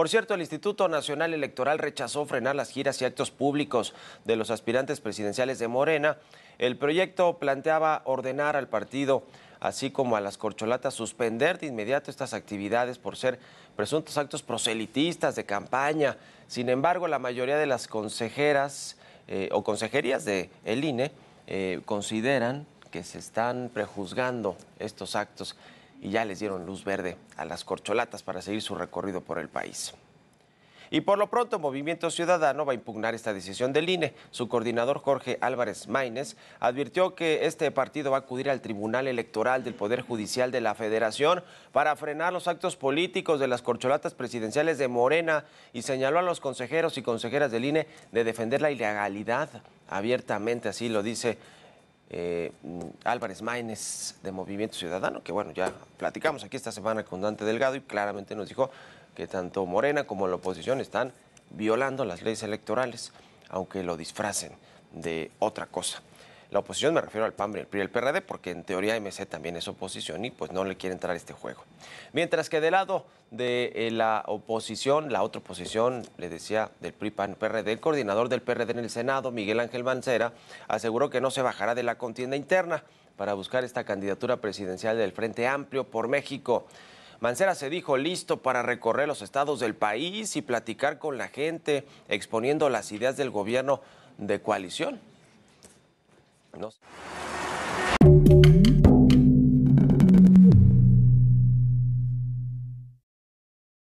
Por cierto, el Instituto Nacional Electoral rechazó frenar las giras y actos públicos de los aspirantes presidenciales de Morena. El proyecto planteaba ordenar al partido, así como a las corcholatas, suspender de inmediato estas actividades por ser presuntos actos proselitistas de campaña. Sin embargo, la mayoría de las consejeras eh, o consejerías del de INE eh, consideran que se están prejuzgando estos actos y ya les dieron luz verde a las corcholatas para seguir su recorrido por el país. Y por lo pronto, Movimiento Ciudadano va a impugnar esta decisión del INE. Su coordinador Jorge Álvarez Maínez advirtió que este partido va a acudir al Tribunal Electoral del Poder Judicial de la Federación para frenar los actos políticos de las corcholatas presidenciales de Morena y señaló a los consejeros y consejeras del INE de defender la ilegalidad abiertamente, así lo dice eh, Álvarez Maínez de Movimiento Ciudadano, que bueno, ya platicamos aquí esta semana con Dante Delgado y claramente nos dijo que tanto Morena como la oposición están violando las leyes electorales, aunque lo disfracen de otra cosa la oposición, me refiero al PAN, el PRI y el PRD, porque en teoría MC también es oposición y pues no le quiere entrar a este juego. Mientras que del lado de eh, la oposición, la otra oposición, le decía, del PRI, PAN, PRD, el coordinador del PRD en el Senado, Miguel Ángel Mancera, aseguró que no se bajará de la contienda interna para buscar esta candidatura presidencial del Frente Amplio por México. Mancera se dijo listo para recorrer los estados del país y platicar con la gente, exponiendo las ideas del gobierno de coalición. Nos...